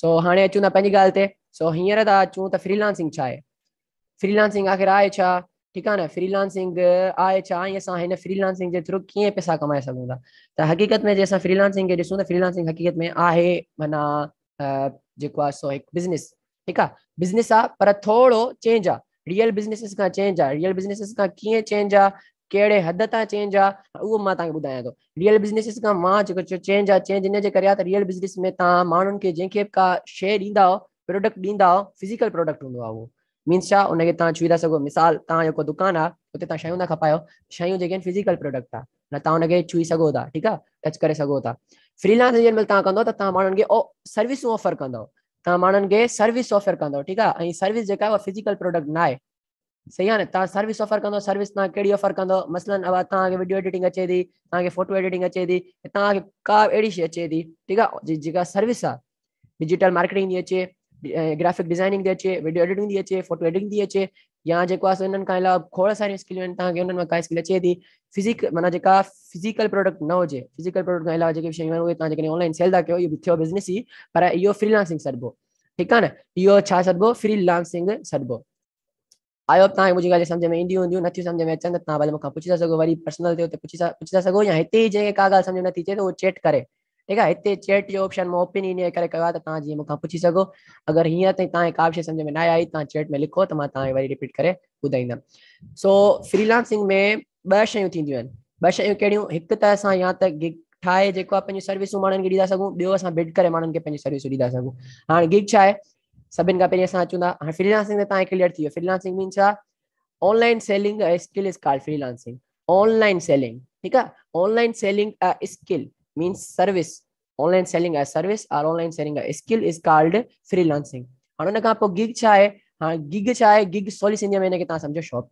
सो हाणे अचूं था पंहिंजी ॻाल्हि ते सो हींअर था अचूं त फ्रीलांसिंग छा आहे फ्रीलांसिंग आख़िर आहे छा ठीकु आहे न फ्रीलांसिंग आहे छा असां हिन फ्रीलांसिंग जे थ्रू कीअं पैसा कमाए सघूं था त हक़ीक़त में जे असां फ्रीलांसिंग खे ॾिसूं त फ्रीलांसिंग हक़ीक़त में आहे माना जेको आहे सो हिकु बिज़नेस ठीकु आहे बिज़नेस आहे पर थोरो चेंज आहे रियल बिज़नेसिस खां चेंज आहे कीअं चेंज आहे कहिड़े हद तां चेंज आहे उहो मां तव्हांखे ॿुधायां थो रियल बिज़नेस खां मां जेको चेंज आहे चेंज इन जे करे आहे त रियल बिज़नेस में तव्हां माण्हुनि खे जंहिंखे बि का शइ ॾींदा प्रोडक्ट ॾींदा आहियो फिज़िकल प्रोडक्ट हूंदो आहे उहो मीन्स छा उनखे तव्हां छुई था सघो मिसाल तव्हां जेको दुकानु आहे हुते तव्हां शयूं था खपायो शयूं जेके आहिनि फिज़िकल प्रोडक्ट आहे न तव्हां हुनखे छुई सघो था ठीकु आहे टच करे सघो था फ्रीलांस महिल तव्हां कंदो त तव्हां माण्हुनि खे सर्विसूं ऑफर कंदव तव्हां माण्हुनि खे सर्विस ऑफर कंदव ठीकु आहे ऐं सर्विस जेका आहे उहा फिज़िकल प्रोडक्ट न आहे सही आहे न तव्हां सर्विस ऑफर कंदव सर्विस तव्हां कहिड़ी ऑफर कंदव मसलनि तव्हांखे वीडियो एडिटिंग अचे थी तव्हांखे फ़ोटो एडिटिंग अचे थी तव्हांखे का अहिड़ी शइ अचे थी ठीकु आहे जेका सर्विस आहे डिजिटल मार्केटिंग थी अचे ग्राफिक डिज़ाइनिंग थी अचे विडियो एडिटिंग थी अचे फ़ोटो एडिटिंग थी अचे या जेको आहे हिननि खां अलावा खोड़ सारियूं स्किलियूं आहिनि तव्हांखे उन्हनि मां काई स्किल अचे थी फिज़िक माना जेका फिज़िकल प्रोडक्ट न हुजे फिज़िकल प्रोडक्ट खां अलावा जेके शयूं आहिनि उहे तव्हां जेकॾहिं ऑनलाइन सेल था कयो इहो थियो बिज़नेस ई पर इहो फ्रीलांसिंग सॾिबो ठीकु आहे न इहो छा सॾबो फ्रीलांसिंग सॾबो आयो बि तव्हांखे कुझु ॻाल्हियूं सम्झ में ईंदियूं हूंदियूं नथियूं सम्झ में अचनि त तव्हां भले मूंखां पुछी था सघो वरी पर्सनल ते हुते पुछी था पुछी था सघो या हिते ई जंहिंखे का ॻाल्हि सम्झ में नथी अचे त उहो चैट करे ठीकु आहे हिते चैट जो ऑप्शन मां ओपिन इन करे कयो आहे त तव्हां जीअं मूंखां पुछी सघो अगरि हीअं ताईं तव्हांखे का बि शइ सम्झ में न आई तव्हां चैट में लिखो त मां तव्हांखे वरी रिपीट करे ॿुधाईंदमि सो फ्रीलांसिंग में ॿ शयूं थींदियूं आहिनि ॿ शयूं कहिड़ियूं हिकु त असां या त गिग ठाहे जेको आहे पंहिंजी सर्विसूं माण्हुनि खे ॾींदा सघूं ॿियो असां बिड करे माण्हुनि खे पंहिंजी सर्विसूं ॾींदा सघूं हाणे गिग छा आहे सभी का සබෙන් हाँ फ्रीलांसिंग में तक क्लियर थी freelancing mean online selling skill is called freelancing online selling ठीक है online selling skill means service online selling service और online selling skill is called freelancing हाँ कहा गिग चाहे हाँ गिग चाहे गिग सॉली सिंधी में समझो शॉप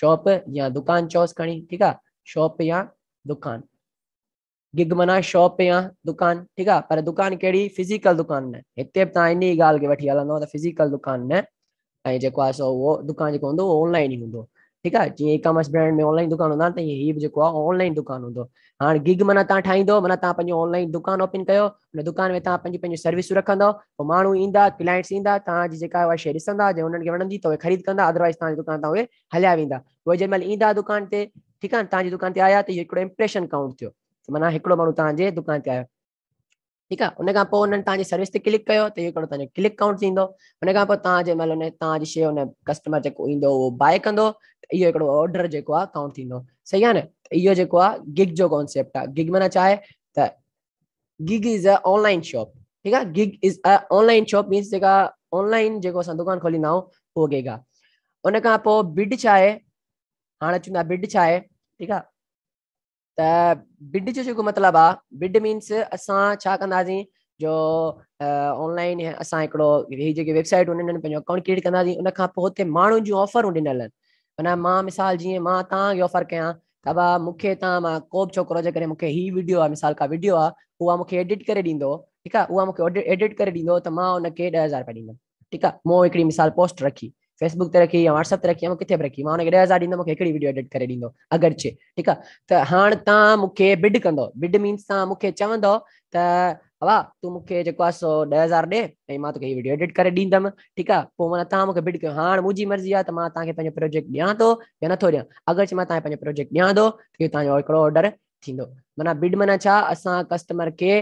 शॉप या दुकान चौस करणी ठीक है शॉप या दुकान गिग मना शॉप या दुकान ठीक है पर दुकान कहिड़ी फिज़िकल दुकान न हिते बि तव्हां इन ई ॻाल्हि खे वठी फिज़िकल दुकानु न ऐं जेको आहे उहो दुकानु जेको हूंदो उहो ई हूंदो ब्रांड में ऑनलाइन दुकान हूंदा त जेको ऑनलाइन दुकान हूंदो हाणे गिग मना तव्हां ठाहींदव माना तव्हां ऑनलाइन दुकान ओपन कयो दुकान में तव्हां पंहिंजी पंहिंजी सर्विसूं रखंदव क्लाइंट्स ईंदा तव्हांजी जेका उहा शइ ॾिसंदा वणंदी तो ख़रीद कंदा अदरवाइज़ तव्हांजी दुकान हलिया वेंदा वो जंहिं महिल दुकान ते ठीक है न आया तो काउंट थियो माना हिकिड़ो माण्हू तव्हांजे दुकान ते आयो ठीकु आहे उन खां पोइ हुननि तव्हांजी सर्विस ते क्लिक कयो त इहो हिकिड़ो तव्हांजो क्लिक काउंट थींदो हुन पोइ तव्हां जंहिं महिल तव्हांजी शइ हुन कस्टमर जेको ईंदो उहो बाए कंदो त इहो हिकिड़ो ऑडर जेको आहे काउंट थींदो सही आहे न इहो जेको आहे गिग जो कॉन्सेप्ट आहे गिग माना छाहे त gig is a online shop ठीकु आहे gig is a online shop means जेका ऑनलाइन जेको असां खोलींदा आहियूं उहो गिग आहे पोइ बिड छा आहे हाणे अचूं था त बिड जो जेको मतिलबु आहे बिड मीन्स असां छा कंदासीं जो ऑनलाइन असां हिकिड़ो हीअ जेकी वेबसाइट वेबसाइटूं ॾिननि पंहिंजो अकाउंट क्रिएट कंदासीं खां पोइ हुते माण्हुनि जूं ऑफरूं ॾिनल आहिनि माना मां मिसाल जीअं मां तव्हांखे ऑफर कयां त भाउ मूंखे तव्हां मां को बि छोकिरो जे करे मूंखे हीअ वीडियो आहे मिसाल का वीडियो आहे उहा मूंखे एडिट करे ॾींदो ठीकु आहे उहा मूंखे एडिट करे ॾींदो त मां हुनखे ॾह हज़ार रुपया ॾींदुमि ठीकु आहे मूं हिकिड़ी मिसाल पोस्ट रखी फेसबुक ते रखी या व्हाट्सअप ते रखी या किथे बि रखी मां हुनखे ॾह हज़ार ॾींदमि मूंखे हिकिड़ी वीडियो एडिट करे ॾींदो अगरि ठीकु आहे त हाणे तव्हां मूंखे बिड कंदो बिड मीन्स तव्हां मूंखे चवंदो त हवा तूं मूंखे जेको आहे सो ॾह हज़ार ॾे ऐं मां तोखे वीडियो एडिट करे ॾींदमि ठीकु आहे पोइ माना तव्हां मूंखे बिड कयो हाणे मुंहिंजी मर्ज़ी आहे त मां तव्हांखे पंहिंजो प्रोजेक्ट ॾियां थो या नथो ॾियां अगरि मां तव्हांखे पंहिंजो प्रोजेक्ट ॾियां थो इहो तव्हांजो हिकिड़ो ऑडर थींदो माना बिड माना छा असां कस्टमर खे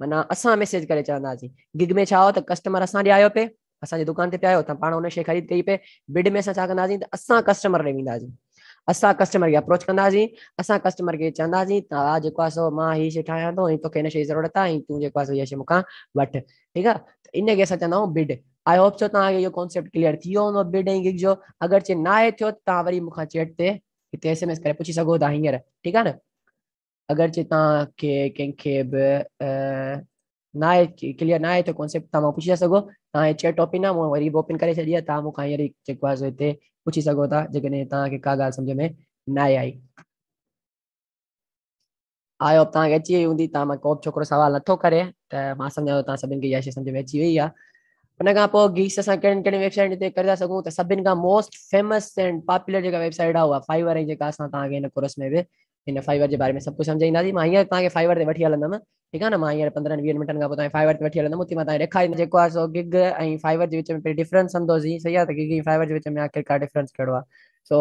माना असां मैसेज करे चवंदासीं गिग में छा हो त कस्टमर असां पिए असांजी दुकान ते पिया आहियो त पाण हुन शइ ख़रीद कई पए बिड में असां छा कंदासीं त असां कस्टमर ॾे वेंदासीं असां कस्टमर खे अप्रोच कंदासीं असां कस्टमर खे चवंदासीं त जेको आहे सो मां हीअ शइ ठाहियां थो तोखे हिन शइ जी ज़रूरत आहे ऐं तूं जेको आहे सो इहा शइ मूंखां वठ ठीकु आहे त खे असां चवंदा आहियूं बिड आई होप छो तव्हांखे इहो कॉन्सेप्ट क्लियर थी वियो हूंदो बिड ऐं गिग जो अगरि चए न आहे थियो त तव्हां वरी मूंखां चेट ते हिते एस एम एस करे पुछी सघो था हींअर ठीकु आहे न अगरि चए तव्हांखे कंहिंखे बि न आहे क्लीअर न आहे तव्हां पुछी था सघो तव्हां चए टोपिन ओपन करे छॾी आहे तव्हां मूंखां पुछी सघो था तव्हांखे का ॻाल्हि न आई आयो अची वई हूंदी तव्हां छोकिरो सुवाल नथो करे त मां सम्झा थो में अची वई आहे हुन खां पोइ गीस असां कहिड़ियुनि कहिड़ी पॉपुलर जेका वेबसाइट आहे उहा तव्हांखे हिन कोर्स में हिन फाइबर जे बारे में सभु कुझु सम्झाईंदासीं मां हींअर तव्हांखे फाइबर ते वठी हलंदमि ठीकु आहे न मां हींअर पंद्रहं वीह मिंटनि खां पोइ तव्हांखे फाइबर ते वठी हलंदमि उते मां तव्हांखे ॾेखारियो जेको आहे सो गिग ऐं फाइबर जे विच में पहिरीं डिफ्रेंस कंदो सही आहे त गिग ऐं फाइबर जे विच में आखिरा डिफरेंस कहिड़ो आहे सो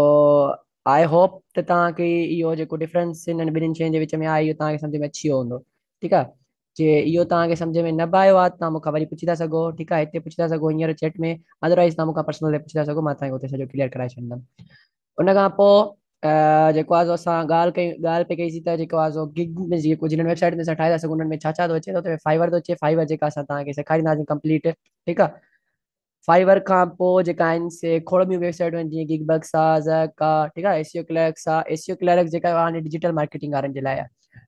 आई होप त तव्हांखे इहो जेको डिफरेंस हिननि ॿिन्हिनि शयुनि जे विच में आहे इहो तव्हांखे सम्झ में अची वियो हूंदो ठीकु आहे जे इहो तव्हांखे सम्झ में न बि आयो आहे तव्हां मूंखां वरी पुछी था सघो ठीकु आहे हिते पुछी था सघो हींअर चैट में अदरवाइज़ तव्हां मूंखां पर्सनल ते पुछी था सघो मां तव्हांखे हुते सॼो क्लियर कराए छॾींदमि खां पोइ जेको आहे असां ॻाल्हि कई ॻाल्हि पई कईसीं त जेको आहे जिन वेबसाइट में असां ठाहे था सघूं उन्हनि में छा छा थो अचे थो फाइवर थो अचे फाइवर जेका असां तव्हांखे सेखारींदासीं कंप्लीट ठीकु आहे फाइवर खां पोइ जेका आहिनि से खोड़ियूं वेबसाइटूं आहिनि जीअं गिग बग्स आहे एसियो क्लैक्स आहे एसियो क्लर्क जेका जे लाइ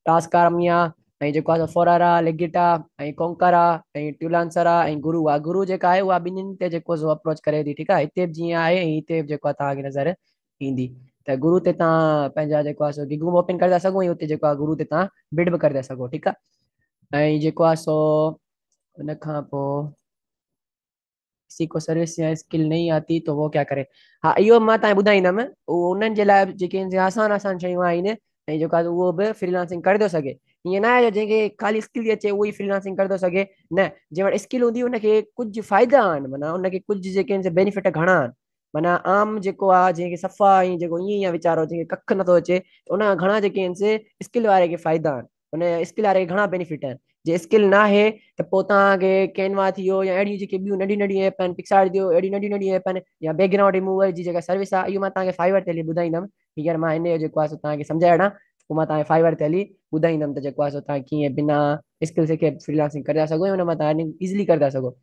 टास्क आहे ऐं कंकर आहे ऐं ट्यूलान आहे ऐं गुरु आहे गुरु जेका आहे उहा ॿिन्हिनि ते जेको अप्रोच करे थी ठीकु आहे हिते बि जीअं आहे हिते जेको आहे तव्हांखे नज़र ईंदी त गुरु ते तव्हां पंहिंजा जेको आहे सो गिगू ओपन करे था सघो ऐं हुते जेको आहे गुरु ते तव्हां बिड बि करे था सघो ठीकु आहे ऐं जेको आहे सो हुन खां पोइ सर्विस या स्किल आती त उहो क्या करे हा इहो मां तव्हांखे ॿुधाईंदमि उहो उन्हनि जे लाइ जेके आसान आसान शयूं आहिनि ऐं जेको आहे उहो बि फ्रीलांसिंग करे थो सघे ईअं न आहे जो जंहिंखे ख़ाली स्किल थी अचे उहो ई फ्रीलांसिंग करे थो सघे न जंहिं वटि स्किल हूंदी हुनखे कुझु फ़ाइदा आहिनि माना हुनखे कुझु जेके आहिनि बेनिफिट घणा आहिनि माना आम जेको आहे जंहिंखे सफ़ा जेको ईअं ईअं वीचारो कख नथो अचे उन जा घणा जेके आहिनि स्किल वारे खे फ़ाइदा आहिनि उन स्किल वारे खे घणा बैनिफिट आहिनि जे स्किल नाहे त पोइ तव्हांखे कैनवा थियो या अहिड़ियूं जेके ॿियूं नंढियूं नंढियूं एप आहिनि पिक्चार थियूं अहिड़ियूं नंढियूं नंढियूं एप आहिनि या बैकग्राउंड रिमूवर जी जेका सर्विस आहे इहो मां तव्हांखे फाइवर ते हली ॿुधाईंदमि हींअर मां हिन जो जेको आहे तव्हांखे सम्झाए पोइ मां तव्हांखे फाइवर ते हली ॿुधाईंदमि त जेको आहे सो तव्हां कीअं बिना स्किल खे फ्रीलांसिंग करे था सघो हुन मां तव्हां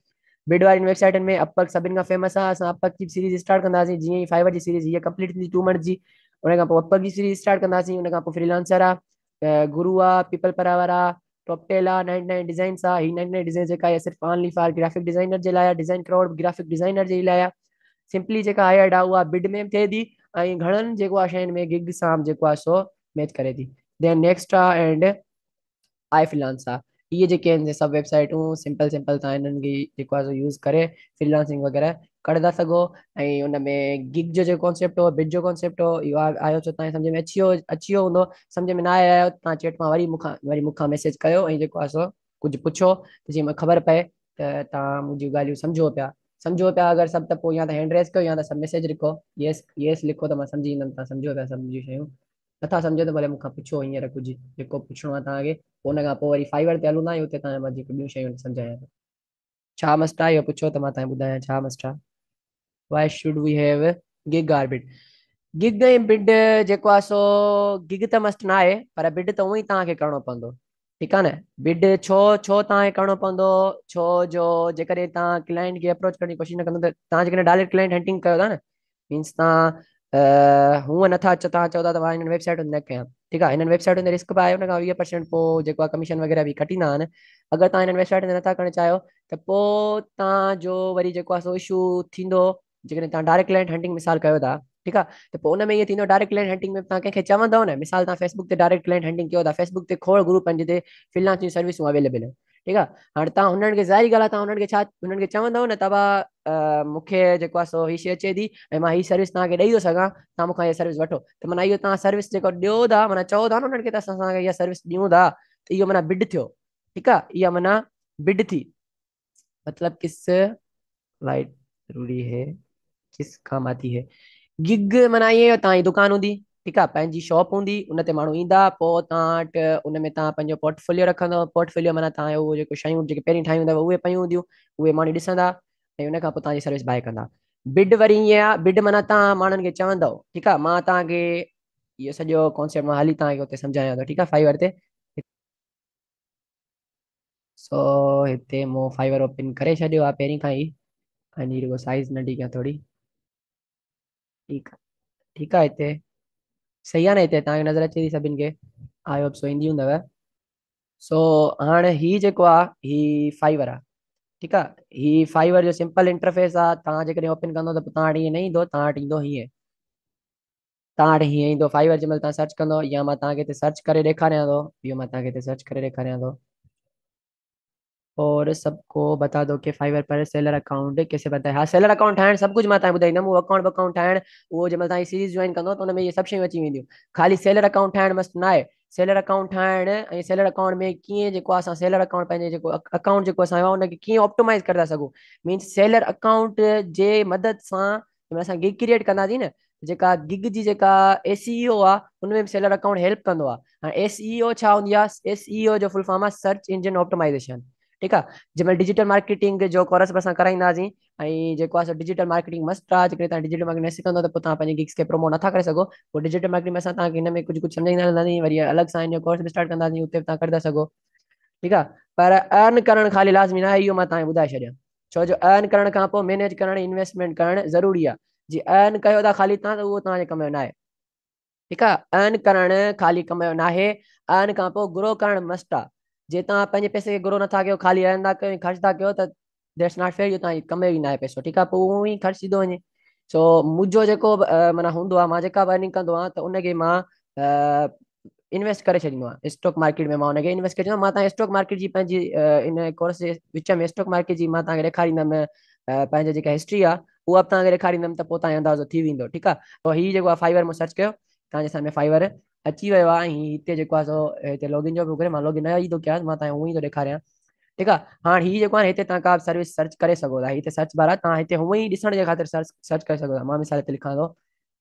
बिड वारनि वेबसाइटनि में अपक सभिनि खां फेमस आहे असां अपक जी सीरीज़ स्टार्ट कंदासीं जीअं फाइवर जी सीरीज़ हीअ कंप्लीट थींदी टू मंथ जी उन खां पोइ अपक जी सीरीज़ स्टार्ट कंदासीं उनखां पोइ फ्रीलांसर आहे गुरु आहे पीपल परावर आहे टॉपटेल आहे नाइन नाइन डिज़ाइन्स आहे हीअ नाइन नाइन डिज़ाइन जेका आहे सिर्फ़ु ग्राफिक डिज़ाइनर जे लाइ डिज़ाइन क्रोड ग्राफिक डिज़ाइनर जे लाइ सिंपली जेका आयर्ड आहे उहा बिड में थिए थी ऐं घणनि जेको आहे शयुनि में गिग सां जेको आहे सो मैच करे थी देन नेक्स्ट आहे एंड आई फिलांस आहे इहे जेके आहिनि सभु वेबसाइटूं सिंपल सिंपल तव्हां हिननि खे जेको आहे यूज़ करे फ्रीलांसिंग वग़ैरह करे था सघो ऐं उन में गिग जो जेको कॉन्सेप्ट हो बिज जो कॉन्सेप्ट हो इहो आयो तव्हां सम्झि में अची वियो अची वियो हूंदो सम्झि में न आया आहियो तव्हां चेट मां वरी मूंखां वरी मूंखां मैसेज कयो ऐं जेको आहे सो कुझु पुछो जीअं मूंखे ख़बर पए त तव्हां मुंहिंजियूं ॻाल्हियूं सम्झो पिया सम्झो पिया अगरि सभु त पोइ या त हैंड रेस कयो या त सभु मैसेज लिखो येस येस लिखो त मां सम्झी ईंदमि त सम्झो पिया सभु जी शयूं नथा सम्झो त भले मूंखां पुछो हींअर कुझु जेको पुछिणो आहे तव्हांखे पोइ वरी फाइवर ते हलूं था हुते छा मस्तु आहे इहो पुछो त मां तव्हांखे पर जो जेकॾहिं तव्हां क्लाइंट खे अप्रोच करण जी कोशिशि कंदो त तव्हां जेकॾहिं डायरेक्ट क्लाइंट हंटिंग कयो था न मीन्स तव्हां हूअं नथा अचो तव्हां चओ था त मां हिननि वेबसाइटुनि न कयां ठीकु आहे हिननि वेबसाइटुनि ते रिस्क बि आहे हुनखां वीह परसेंट पोइ जेको आहे कमीशन वग़ैरह बि कटंदा आहिनि अगरि तव्हां हिननि वेबसाइट ते नथा करणु चाहियो त पोइ तव्हांजो वरी जेको आहे सो इशू थींदो जेकॾहिं तव्हां डायरेक्ट लैंट हंटिंग मिसाल कयो था ठीकु आहे त पोइ में थींदो डायरेक्ट लैंट हंटिंग में तव्हां कंहिंखे चवंदव न मिसाल तव्हां फेसबुक ते डायरेक्ट लैंट हंटिंग कयो फेसबुक ते खोड़ ग्रुप आहिनि जिते अवेलेबल आहिनि ठीक है हाँ तुम हुननि खे ज़ाहिरी ॻाल्हि आहे चवंदव न सो हि शे अचे थी ऐं हि सर्विस तक दई तो सघां तव्हां सर्विस वो तो माना इहो सर्विस जेको ॾियो चो माना था न सर्विस दूँ था तो इहो माना बिड थो ठीक है इहा माना बिड थी मतलब किस लाइट ज़रूरी है किस काम आती है गिग मना ये दुकान होंगी ठीकु आहे पंहिंजी शॉप हूंदी उन ते माण्हू ईंदा पोइ तव्हां वटि उन में तव्हां पंहिंजो पोर्टफोलियो रखंदव पोर्टफोलियो माना तव्हांजो उहो जेको शयूं जेके पहिरीं ठाहियूं अथव उहे पयूं हूंदियूं उहे माण्हू ॾिसंदा ऐं पोइ तव्हांजी सर्विस बाए कंदा बिड वरी इअं आहे बिड माना तव्हां माण्हुनि खे चवंदव ठीकु आहे मां तव्हांखे इहो सॼो कॉन्सेप्ट मां हली तव्हांखे हुते सम्झायांव थो ठीकु आहे फाइवर ते सो हिते मूं फाइवर ओपन करे छॾियो आहे पहिरीं खां ई अनी साइज़ नंढी कयां थोरी ठीकु आहे ठीकु आहे हिते सही आहे न हिते तव्हांखे नज़र अचे थी सभिनि खे आयो सो ईंदी हूंदव सो हाणे हीउ जेको आहे हीअ फाइवर आहे ठीकु आहे हीअ फाइवर जो सिंपल इंटरफेस आहे तव्हां जेकॾहिं ओपन कंदो त तव्हां वटि ईअं न ईंदो तव्हां वटि ईंदो हीअं तव्हां वटि हीअं ईंदो फाइवर जे महिल तव्हां सर्च कंदो या मां तव्हांखे हिते सर्च करे ॾेखारियां थो इहो मां तव्हांखे हिते सर्च करे ॾेखारियां थो और सबको बता दो कि फाइवर पर सेलर अकाउंट कंहिंखे बंदा हा सेलर अकाउंट ठाहिण सभु कुझु मां तव्हांखे ॿुधाईंदमि हूअ अकाउंट अकाउंट ठाहिण उहो जे सीरीज़ जॉइन कंदो त हुन में इहे सभु शयूं अची वेंदियूं ख़ाली सेलर अकाउंट ठाहिण मस्तु नाहे सेलर अकाउंट ठाहिण ऐं सेलर अकाउंट में कीअं जेको आहे असां सेलर अकाउंट पंहिंजो अकाउंट जेको असांजो हुनखे कीअं ऑप्टोमाइज़ करे था सघूं मीन्स सेलर अकाउंट जे मदद सां असां गिग क्रिएट कंदासीं न जेका गिग जी जेका एस ईओ e आहे उनमें बि सेलर अकाउंट हेल्प कंदो आहे एस ईओ छा हूंदी आहे एस ईओ जो फुल फॉर्म आहे सर्च इंजन ऑप्टोमाइज़ेशन ठीकु आहे जंहिंमहिल डिजिटल मार्केटिंग जो कोर्स बि असां कराईंदासीं ऐं जेको आहे डिजिटल मार्केटिंग मस्तु आहे जेकॾहिं तव्हां डिजिटल मार्केटिंग न सिखंदा त पोइ तव्हां पंहिंजी गीस खे प्रमोट नथा सघो पोइ डिजिटल मार्केटिंग में असां तव्हांखे हिन में कुझु कुझु सम्झंदासीं वरी अलॻि सां हिन जो कोर्स स्टार्ट कंदासीं हुते तव्हां करे था सघो ठीकु आहे पर अर्न करणु खाली लाज़मी न आहे इहो मां तव्हांखे ॿुधाए छॾियां छो जो अर्न करण खां पोइ मैनेज करणु इंवेस्टमेंट करणु ज़रूरी आहे जीअं अर्न कयो था ख़ाली तव्हां त उहो तव्हांजे कम जो न आहे ठीकु आहे अर्न करणु ख़ाली कम जो न अर्न खां ग्रो करणु मस्तु आहे जे तव्हां पंहिंजे पैसे खे ग्रो नथा कयो खाली रहंदा कयो ख़र्च था कयो त नॉट फेर इहो तव्हांजी कमे ई न आहे पैसो ठीकु आहे पोइ उहो ई ख़र्च थींदो वञे सो मुंहिंजो जेको माना हूंदो आहे मां जेका बि अर्निंग कंदो आहियां त उनखे मां इन्वेस्ट करे छॾींदो आहियां स्टॉक मार्केट में मां उनखे इन्वेस्ट करे छॾींदोमांव मां तव्हांखे स्टॉक मार्केट जी पंहिंजी इन कोर्स जे विच में स्टॉक मार्केट जी मां तव्हांखे ॾेखारींदुमि पंहिंजी जेका हिस्ट्री आहे उहा बि तव्हांखे ॾेखारींदुमि त पोइ तव्हांजो अंदाज़ो थी वेंदो ठीकु आहे पोइ हीउ जेको आहे फाइवर मां सर्च कयो तव्हांजे साम्हूं फाइवर अची वियो आहे हिते जेको आहे सो हिते लॉगिन जो पियो करे मां लॉगिन न अॼु थो कयां मां तव्हांखे हूअं ई थो ॾेखारियां ठीकु आहे हाणे ही जेको आहे हिते तव्हां का सर्विस सर्च करे सघो था हिते सर्च ॿार आहे तव्हां हिते हूअं ई ॾिसण जे ख़ातिर सर्च सर्च करे सघो था मां मिसाल हिते लिखां थो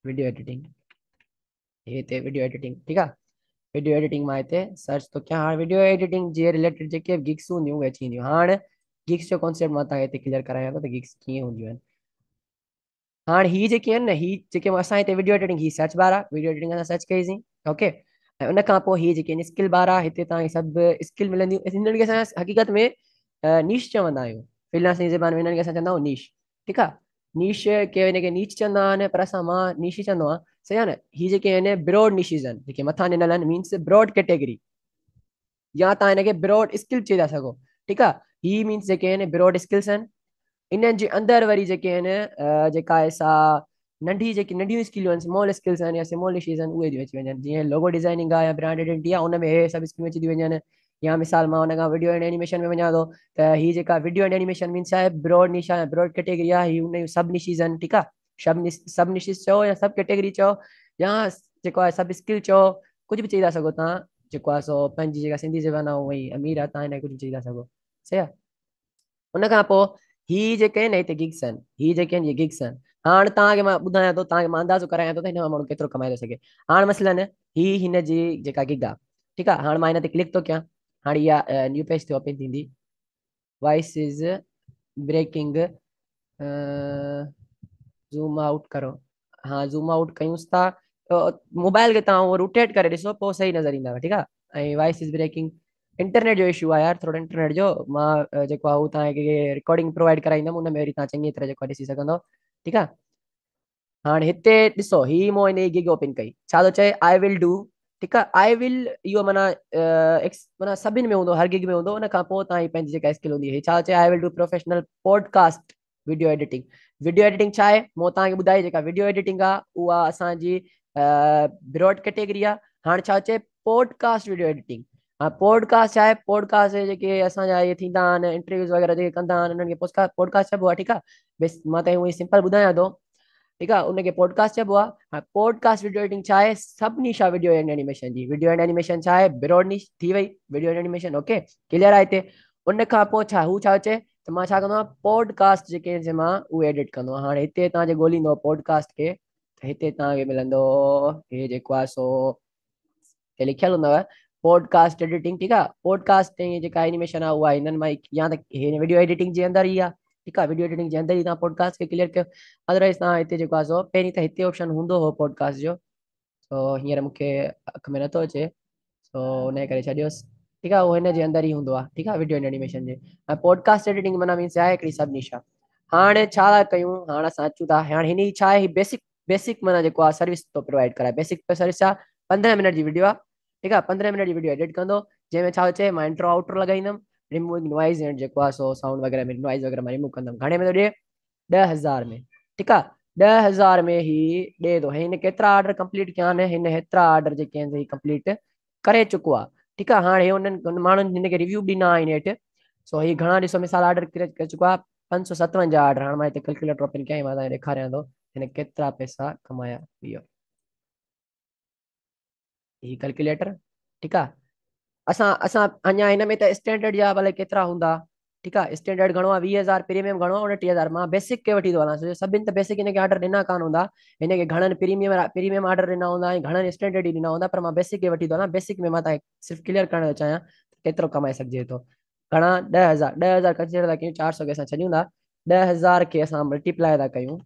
वीडियो एडिटिंग हिते वीडियो एडिटिंग ठीकु आहे वीडियो एडिटिंग मां हिते सर्च थो कयां हाणे वीडियो एडिटिंग जे रिलेटिड जेके गिक्स हूंदियूं उहे अची वेंदियूं हाणे गिक्स जो कॉन्सेप्ट मां तव्हांखे हिते क्लियर करायां थो त गिक्स कीअं हूंदियूं आहिनि हाणे हीअ जेके आहिनि न हीअ जेके असां हिते वीडियो एडिटिंग हीअ सर्च बार आहे वीडियो एडिटिंग असां सर्च कईसीं ओके ऐं उनखां पोइ हीअ जेके आहिनि स्किल ॿार हिते तव्हांखे सभु स्किल मिलंदियूं हिननि खे असां हक़ीक़त में नीश चवंदा आहियूं फिलहाल में ज़मान खे असां चवंदा आहियूं नीश ठीकु आहे नीश के हिनखे नीच चवंदा आहिनि पर असां मां निश चवंदो आहियां सही आहे न ही जेके आहिनि ब्रॉड निशीज़ आहिनि जेके मथां ॾिनल आहिनि मीन्स ब्रॉड कैटेगरी या तव्हां हिनखे ब्रॉड स्किल चई था सघो ठीकु आहे हीअ मीन्स जेके आहिनि ब्रॉड स्किल्स आहिनि इन्हनि जे अंदरि वरी जेके आहिनि जेका आहे सा नंढी जेकी नंढियूं स्किलूं आहिनि स्मॉल स्किल्स आहिनि या स्मॉल आहिनि उहे अची वञनि जीअं लोगो डिज़ाइनिंग आहे या ब्रांड इंडिया आहे उनमें हे सभु स्किलूं अची थी वञनि या मिसाल मां हुन खां वीडियो एंड एनिमेशन में वञा थो त हीअ जेका वीडियो एंड एनिमेशन मीन्स आहे ब्रॉड ब्रॉडनिशा ब्रॉड कैटेगरी आहे हीअ हुन सभु निशीज़ आहिनि ठीकु आहे सभु निश सभु निशीज़ चओ या सभु कैटेगरी चओ या जेको आहे सभु स्किल चओ कुझु बि चई था सघो तव्हां जेको आहे सो पंहिंजी जेका सिंधी ज़बान आहे उहा ई अमीर आहे तव्हां हिन कुझु चई था सघो सही आहे हुन खां पोइ हीअ जेके आहिनि हिते गिग्स आहिनि हीअ जेके आहिनि इहे गिग्स आहिनि हाणे तव्हांखे मां ॿुधायां थो तव्हांखे मां अंदाज़ो करायां थो त हिन खां माण्हू केतिरो कमाए थो सघे हाणे मसलनि ही हिनजी जेका गिग आहे ठीकु आहे हाणे मां हिन ते क्लिक थो कयां हाणे इहा हा ज़ूम आउट कयूंसि था मोबाइल खे तव्हां उहो रुटेट करे ॾिसो पोइ सही नज़र ईंदव ठीकु आहे ऐं वॉइस इज़ ब्रेकिंग इंटरनेट जो इशू आहे यार थोरो इंटरनेट जो मां जेको आहे रिकॉर्डिंग प्रोवाइड कराईंदमि उन में वरी तव्हां चङी तरह ॾिसी सघंदव ठीकु आहे हाणे हिते ॾिसो ही हिन गिग ओपन कई छा माना सभिनि में हूंदो हर गिग में हूंदो हुन खां पोइ तव्हांजी पंहिंजी जेका हूंदी एडिटिंग वीडियो एडिटिंग छा आहे मूं तव्हांखे ॿुधाई जेका वीडियो एडिटिंग आहे उहा असांजी ब्रॉड कैटेगरी आहे हाणे छा चए वीडियो एडिटिंग हा पोडकास्ट छा आहे पोडकास्ट जेके असांजा इहे थींदा आहिनि इंटरव्यूज़ वग़ैरह कंदा आहिनि उन्हनि खे पोडकास्ट चइबो आहे ठीकु आहे बसि मां तव्हांखे सिम्पल ॿुधायां थो ठीकु आहे उनखे पोडकास्ट चइबो आहे हा पोडकास्ट वीडियो एडिंग छा आहे सभिनी छा वीडियो एंड एनिमेशन जी वीडियो एंड एनिमेशन छा आहे थी वई video and animation okay clear आहे हिते उनखां पोइ छा हू छा त मां छा कंदो आहियां जेके मां उहे एडिट कंदो आहियां हाणे हिते ॻोल्हींदो खे त हिते तव्हांखे मिलंदो जेको आहे सो लिखियलु हूंदव पोडकास्ट एडिटिंग ठीकु आहे पोडकास्ट जी जेका एनिमेशन आहे उहा हिननि मां ई या त हिन वीडियो एडिटिंग जे अंदरि ई आहे ठीकु आहे वीडियो एडिटिंग जे अंदरि ई तव्हां पोडकास्ट खे क्लीअर कयो अदरवाईज़ तव्हां हिते जेको आहे सो पहिरीं त हिते ऑप्शन हूंदो हुओ पोडकास्ट जो सो हींअर मूंखे अखि में नथो अचे सो हुनजे करे छॾियोसि ठीकु आहे उहो हिन जे अंदर ई हूंदो आहे ठीकु आहे वीडियो एनिमेशन जे पोडकास्ट एडिटिंग माना सभिनी छा हाणे छा कयूं हाणे असां अचूं था हाणे हिन छा आहे बेसिक बेसिक माना जेको आहे सर्विस थो प्रोवाइड कराए बेसिक सर्विस आहे पंद्रहं मिनट जी वीडियो आहे ठीकु आहे पंद्रहें मिनट जी वीडियो एडिट कंदो जंहिंमें छा चए मां इंट्रो आउट्रो लॻाईंदुमि जेको आहे सो साउंड में ॾे ॾह हज़ार में ठीकु आहे ॾह हज़ार में हीउ ॾिए थो केतिरा ऑडर कंप्लीट कया आहिनि हिन हेतिरा ऑडर जेके आहिनि कंप्लीट करे चुको आहे ठीकु आहे हाणे हुननि माण्हुनि हिनखे रिव्यू ॾिना हिन हेठि सो हीउ घणा ॾिसो मिसाल ऑडर करे चुको आहे पंज सौ सतवंजाहु ऑडर हाणे मां हिते ओपन कया मां तव्हांखे ॾेखारियां थो हिन केतिरा पैसा कमाया ही कैलकुलेटर ठीकु आहे असां असां अञा हिन में त स्टैंडर्ड जा भले केतिरा हूंदा ठीकु आहे स्टैंडर्ड घणो आहे वीह हज़ार प्रीमियम घणो आहे उणटीह हज़ार मां बेसिक खे वठी थो हलां छो सभिनि त बेसिक हिनखे ऑडर ॾिना कान हूंदा हिनखे घणनि प्रीमियम प्रीमियम ऑडर ॾिना हूंदा ऐं घणनि स्टैंडर्ड ई ॾिना हूंदा पर मां बेसिक खे वठी थो हलां बेसिक में मां तव्हांखे सिर्फ़ु क्लिअर करणु थो चाहियां त केतिरो कमाए सघिजे थो घणा ॾह हज़ार ॾह हज़ार कचिरा था कयूं चारि सौ खे असां छॾियूं था ॾह हज़ार खे असां मल्टीप्लाई था कयूं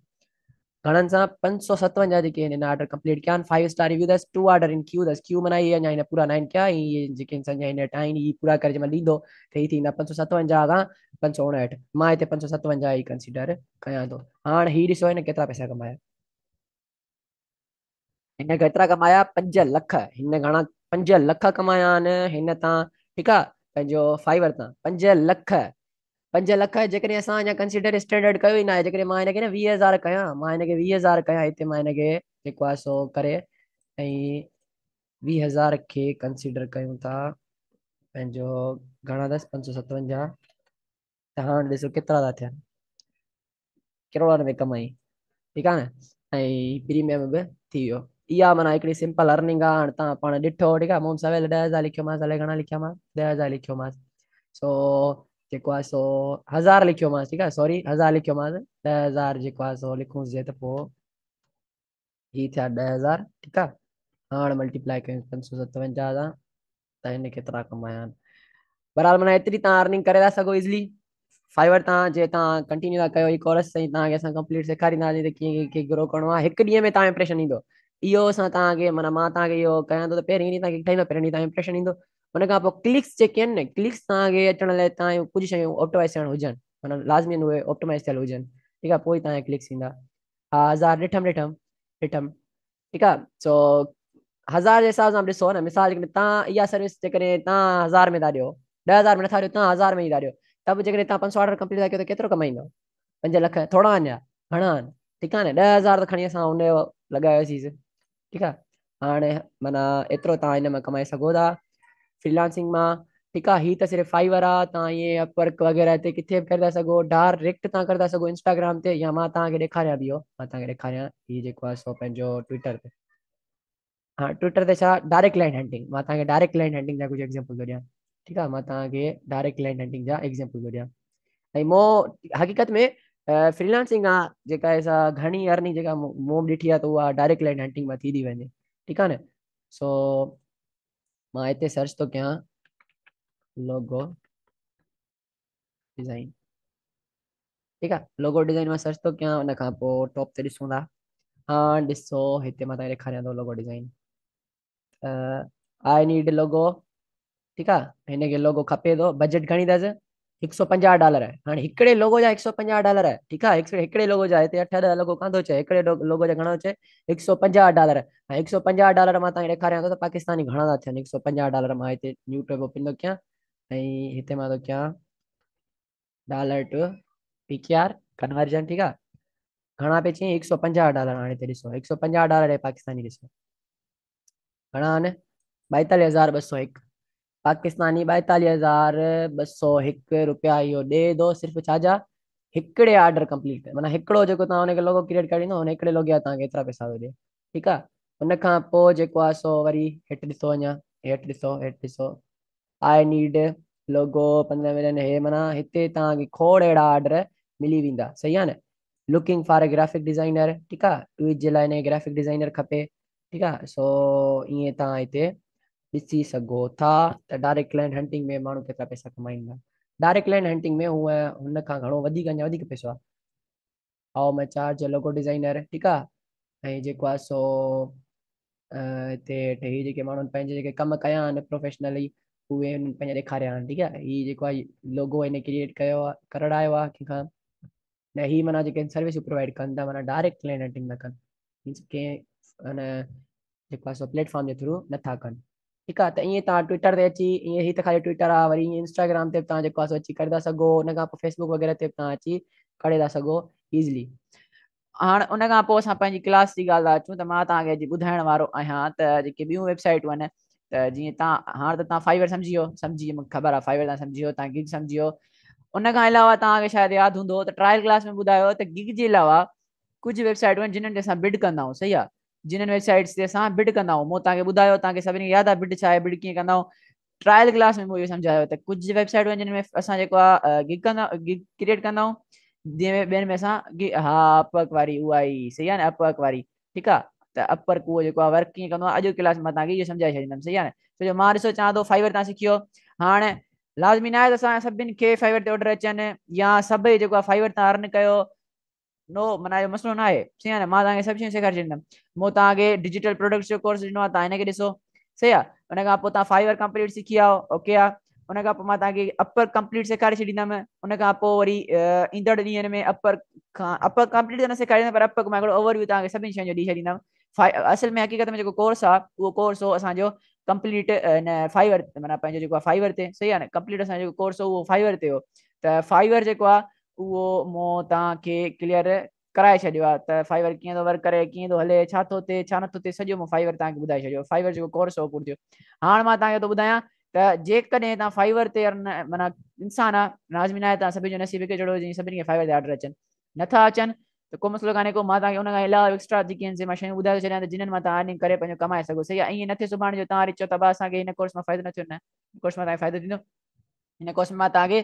घणनि सां पंज सौ सतवंजाह जेके आहिनि हिन ऑडर कंप्लीट कया आहिनि फाइव स्टार रिव्यू अथसि टू ऑडर इन क्यू अथसि क्यू माना हिन पूरा ना आहिनि कया ऐं इहे जेके हिन वटि आहिनि इहे पूरा करे जंहिंमहिल ॾींदो त हीअ थींदा पंज सौ सतवंजाह खां पंज सौ उणहठि मां हिते पंज सौ सतवंजाह ई कंसीडर कयां थो हाणे हीउ ॾिसो हिन केतिरा पैसा कमाया हिन केतिरा कमाया पंज लख हिन घणा पंज लख कमाया आहिनि हिन तां ठीकु आहे पंहिंजो फाइवर तां पंज लख पंज लख जेकॾहिं असां अञा कंसीडर स्टैंडर्ड कयो ई न आहे जेकॾहिं मां हिनखे न वीह हज़ार कयां मां हिनखे वीह हज़ार कयां हिते मां हिनखे जेको आहे सो करे ऐं वीह हज़ार खे कंसीडर कयूं था पंहिंजो घणा अथसि पंज सौ सतवंजाह त हाणे ॾिसो केतिरा था थियनि किरोड़ में कमाई ठीकु आहे न ऐं प्रीमियम बि थी वियो इहा माना हिकिड़ी सिंपल अर्निंग आहे हाणे तव्हां पाण ॾिठो ठीकु आहे मूं सवेल ॾह हज़ार लिखियोमांसि अलाए घणा लिखियोमांसि ॾह हज़ार लिखियोमांसि सो जेको आहे सो हज़ार लिखियोमांसि ठीकु आहे सॉरी हज़ार लिखियोमांसि ॾह हज़ार जेको आहे सो लिखूंसिजे त पोइ हीअ थिया ॾह हज़ार ठीकु आहे हाणे मल्टीप्लाए कयूं पंज सौ सतवंजाह सां त हिन केतिरा कमाया आहिनि बराबरि माना एतिरी तव्हां अर्निंग करे था सघो इज़ली फाइवर तव्हां जे तव्हां कंटिन्यू था कयो हीअ कोर्स ताईं तव्हांखे असां कंप्लीट सेखारींदासीं त कीअं कंहिंखे ग्रो करिणो आहे हिकु ॾींहं में तव्हां इंप्रेशन ईंदो इहो असां तव्हांखे माना मां तव्हांखे इहो कयां थो त पहिरीं ॾींहुं तव्हांखे ठाहींदो पहिरीं ॾींहुं तव्हांजो इंप्रेशन ईंदो हुन खां पोइ क्लिक्स जेके आहिनि न क्लिक्स तव्हांखे अचण लाइ तव्हांजो कुझु शयूं ऑप्टोमाइज़ थियण हुजनि माना लाज़मी उहे ऑप्टोमाइज़ थियल हुजनि ठीकु आहे पोइ ई तव्हांजा क्लिक्स ईंदा हा हज़ार ॾिठमि ॾिठमि ॾिठमि ठीकु आहे सो हज़ार जे हिसाब सां ॾिसो न मिसाल जेकॾहिं तव्हां इहा सर्विस जेकॾहिं तव्हां हज़ार में था ॾियो ॾह हज़ार में नथा ॾियो तव्हां हज़ार में ई था ॾियो त बि जेकॾहिं तव्हां पंज सौ ऑडर कंप्लीट था कयो त केतिरो कमाईंदो पंज लख थोरा अञा घणा आहिनि ठीकु आहे न ॾह हज़ार त खणी असां हुनजो लॻायोसीं ठीकु आहे हाणे माना एतिरो तव्हां हिन में कमाए सघो था फ्रीलांसिंग मां ठीकु आहे हीअ त सिर्फ़ु फाइवर आहे तव्हां इहे अपवर्क वग़ैरह ते किथे बि करे था सघो डायरेक्ट तव्हां करे था सघो इंस्टाग्राम ते या मां तव्हांखे ॾेखारियां बि इहो मां तव्हांखे ॾेखारियां हीउ जेको आहे सो पंहिंजो ट्विटर ते हा ट्विटर ते छा डायरेक्ट लाइन हैंटिंग मां तव्हांखे डायरेक्ट लाइन हैंटिंग जा कुझु एग्ज़ाम्पल थो ॾियां ठीकु आहे मां तव्हांखे डायरेक्ट लाइन हेंटिंग जा एग्ज़ाम्पल थो ॾियां ऐं मो हक़ीक़त में फ्रीलांसिंग आहे जेका असां घणी अर्निंग जेका मूं ॾिठी आहे त उहा डायरेक्ट लाइन हैंटिंग मां थी थी वञे ठीकु आहे न सो मां हिते सर्च थो कयां लोगो डिज़ाइन ठीकु आहे लोगो डिज़ाइन मां सर्च थो कयां हुन खां पोइ टॉप ते ॾिसूं था हा ॾिसो हिते मां तव्हांखे ॾेखारियां थो लोगो डिज़ाइन आई नीड लोगो ठीकु आहे हिनखे लोगो खपे थो बजट घणी अथसि हिक सौ पंजाह डॉलर हाणे हिकिड़े लोगो जा हिकु सौ पंजाहु डॉलर ठीकु आहे हिते अठ ॾह लोगो कान थो अचे हिकिड़े लोगो जा घणो अचे हिकु सौ पंजाहु डॉलर हाणे हिकु सौ पंजाहु डॉलर मां तव्हांखे ॾेखारियां थो पाकिस्तानी घणा था थियनि हिक सौ पंजाहु डॉलर मां हिते न्यूटर ओपन थो कयां ऐं हिते मां थो कयां डॉलर टूर कनवर्जन ठीकु आहे घणा पई चईं हिकु सौ पंजाह डॉलर हाणे ॾिसो हिकु सौ पंजाहु डॉलर घणा आहिनि ॿाएतालीह हज़ार ॿ सौ हिकु पाकिस्तानी ॿाएतालीह हज़ार ॿ सौ हिकु रुपया इहो ॾे थो सिर्फ़ु छा छा हिकिड़े ऑडर कंप्लीट माना हिकिड़ो जेको तव्हां हुनखे लोगो क्रिएट करे ॾींदो हुन हिकिड़े लोगे जा तव्हांखे एतिरा पैसा हुजे ठीकु आहे हुन खां पोइ जेको आहे सो वरी हेठि ॾिसो अञा हेठि ॾिसो हेठि ॾिसो आई नीड लोगो पंद्रहं मिलियन हे माना हिते तव्हांखे खोड़ अहिड़ा ऑडर मिली वेंदा सही आहे न looking for a graphic designer ठीकु आहे ट्विट जे लाइ हिन ग्राफिक डिज़ाइनर खपे ठीकु आहे सो ईअं तव्हां हिते ॾिसी सघो था त डायरेक्ट लैंड हंटिंग में माण्हू केतिरा पैसा कमाईंदा डायरेक्ट लैंड हंटिंग में हूअ खां घणो वधीक अञा वधीक पैसो आहे आओ मैं चार्ज लोगो डिज़ाइनर ठीकु आहे ऐं जेको आहे सो हिते हीअ जेके माण्हुनि पंहिंजे जेके कम कया आहिनि प्रोफेशनली उहे पंहिंजा ॾेखारिया आहिनि ठीकु आहे हीउ जेको आहे लोगो हिन क्रिएट कयो आहे आहे कंहिंखां न ही माना जेके सर्विस प्रोवाइड कनि था माना डायरेक्ट क्लाइंट हंटिंग न कनि कंहिं जेको आहे प्लेटफॉर्म जे थ्रू नथा कनि ठीकु आहे त ईअं तव्हां ट्विटर ते अची ईअं ई त ख़ाली ट्विटर आहे वरी इंस्टाग्राम ते बि तव्हां जेको आहे अची करे था सघो पोइ फेसबुक वग़ैरह ते बि तव्हां अची करे था सघो इज़िली हाणे उनखां पोइ असां पंहिंजी क्लास जी ॻाल्हि था अचूं त मां तव्हांखे अॼु ॿुधाइण वारो आहियां त जेके ॿियूं वेबसाइटूं आहिनि त जीअं तव्हां हाणे त तव्हां फाइवर सम्झी वियो सम्झी मूंखे ख़बर आहे फाइवर तव्हां सम्झी वियो तव्हां गिग सम्झी वियो अलावा तव्हांखे शायदि यादि हूंदो त ट्रायल क्लास में ॿुधायो त गिग जे अलावा कुझु वेबसाइटूं आहिनि बिड सही आहे जिन्हनि वेबसाइट्स ते असां बिड कंदा आहियूं मूं तव्हांखे ॿुधायो तव्हांखे सभिनी खे यादि आहे बिड छा आहे बिड कीअं कंदा आहियूं ट्रायल क्लास में मूंखे इहो सम्झायो त कुझु वेबसाइटूं आहिनि जिन में असां जेको आहे क्रिएट कंदा आहियूं जंहिंमें ॿियनि में असां हा अपवर्क वारी उहा ई सही आहे न अपवक वारी ठीकु आहे त अपर उहो जेको आहे वर्क कीअं कंदो आहे अॼु क्लास मां तव्हांखे इहो सम्झाए छॾींदुमि सही आहे न छो जो मां ॾिसो चवां थो फाइवर तव्हां सिखियो हाणे लाज़मी न आहे त असां फाइवर ते ऑडर अचनि या सभई फाइवर तव्हां अर्न नो माना जो मसलो आहे सही आहे न मां तव्हांखे सभु शयूं सेखारे छॾींदमि मूं तव्हांखे डिजिटल प्रोडक्ट्स जो कोर्स ॾिनो आहे तव्हां हिनखे ॾिसो सही आहे हुन खां पोइ तव्हां फाइवर कंप्लीट सिखी आयो ओके आहे हुन खां पोइ मां तव्हांखे अपर कंप्लीट सेखारे छॾींदमि खां पोइ वरी ईंदड़ ॾींहंनि में अपर खां अपर कंप्लीट त न सेखारींदमि पर अपर मां हिकिड़ो ओवरव्यू तव्हांखे सभिनी शयुनि जो ॾेई छॾींदमि असल में हक़ीक़त में जेको कोर्स आहे उहो कोर्स हो असांजो कंप्लीट हिन फाइवर माना पंहिंजो जेको आहे फाइवर ते सही आहे न कंप्लीट असांजो जेको कोर्स हो उहो फाइवर ते हो त फाइवर जेको आहे उहो मूं तव्हांखे क्लियर कराए छॾियो आहे त फाइबर कीअं थो वर्क करे कीअं थो हले छा थो थिए छा नथो थिए सॼो फाइबर तव्हांखे ॿुधाए छॾियो फाइबर जो कोर्स हो पूरो थियो हाणे मां तव्हांखे हुते ॿुधायां त जेकॾहिं तव्हां फाइबर ते माना इंसानु आहे लाज़मी आहे तव्हां सभिनी जो नसीबिके चढ़ो जीअं सभिनी खे फाइबर तेडर अचनि नथा अचनि त को मसलो कान्हे को मां तव्हांखे उन खां अलावा एक्स्ट्रा जेके आहिनि मां शयूं ॿुधाए थो छॾियां त जिन मां तव्हां अर्निंग करे पंहिंजो कमाए सघोसि या ईअं नथे सुभाणे जो तव्हां रिचो त असांखे हिन कोर्स मां फ़ाइदो न थियो न कोर्स मां तव्हांखे फ़ाइदो थींदो हिन कोर्स मां तव्हांखे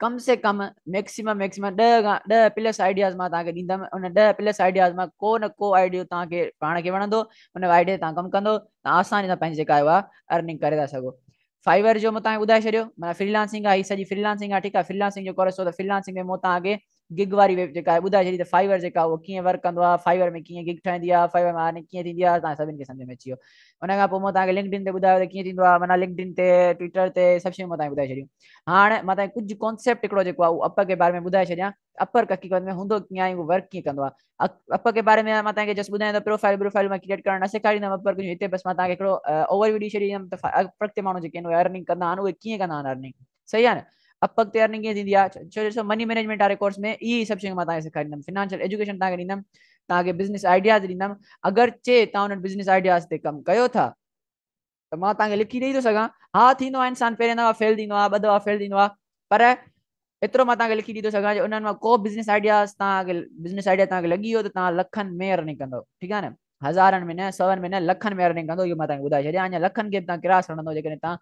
कम से कम मैक्सिमम मैक्सिमम ॾह खां ॾह प्लस आइडियाज़ मां तव्हांखे ॾींदमि उन ॾह प्लस आइडियाज़ मां को न को आइडियो तव्हांखे पाण खे वणंदो उन आइडियो तव्हां कमु कंदो तव्हां पंहिंजी जेका आहे अर्निंग करे था सघो जो मां तव्हांखे ॿुधाए छॾियो माना फ्रीलांसिंग आहे हीअ सॼी फ्रीलांसिंग आहे ठीकु आहे फ्रीलांसिंग जो कोर्स हो त फ्रीलांसिंग में मूं गिग वारी वेब जेका ॿुधाए छॾी त फाइवर जेका उहो कीअं वर्क कंदो आहे फाइवर में कीअं गिग ठहंदी आहे फाइवर में हाणे कीअं थींदी आहे तव्हां सभिनि खे सम्झ में अची वियो हुन खां पोइ मां तव्हांखे लिंकडिन ते ॿुधायो त कीअं थींदो आहे माना लिंकडिन ते ट्विटर ते सभु शयूं मां तव्हांखे ॿुधाए छॾियूं हाणे मां तव्हांखे कुझु कॉन्सेप्ट हिकिड़ो जेको आहे उहो अपक के बारे में ॿुधाए छॾियां अपर हक़ीक़त में हूंदो कीअं आहे उहो वर्क कीअं कंदो आहे के बारे में मां तव्हांखे जस्ट ॿुधाईंदुमि प्रोफाइल ब्रोफाइल मां क्रिएट करणु न सेखारींदमि अपर कुझु हिते बसि मां तव्हांखे हिकिड़ो ओवरव्यू ॾेई छॾींदमि त ते माण्हू जेके आहिनि उहे अर्निंग कंदा आहिनि उहे कीअं कंदा आहिनि अर्निंग सही आहे न अपक ते अर्निंग कीअं थींदी आहे छो मैनेजमेंट वारे कोर्स में इहे सभु शयूं मां तव्हांखे सेखारींदमि एजुकेशन तव्हांखे ॾींदमि तव्हांखे बिज़नेस आइडियाज़ ॾींदमि अगरि चए तव्हां हुन बिज़नेस आइडियाज़ ते कमु कयो था त मां तव्हांखे लिखी ॾेई थो सघां हा थींदो आहे इंसान पहिरियों दफ़ा फेल थींदो आहे ॿ दफ़ा फेल थींदो आहे पर एतिरो मां तव्हांखे लिखी ॾेई सघां जे उन मां को बिज़नेस आइडियाज़ तव्हांखे बिज़नेस आइडिया तव्हांखे लॻी वियो त तव्हां लखनि में अर्निंग कंदो ठीकु आहे न हज़ारनि में न सौ में न लखनि में अर्निंग कंदो इहो मां तव्हांखे ॿुधाए छॾियां अञा लखनि खे बि तव्हां क्रास रखंदो जेकॾहिं तव्हां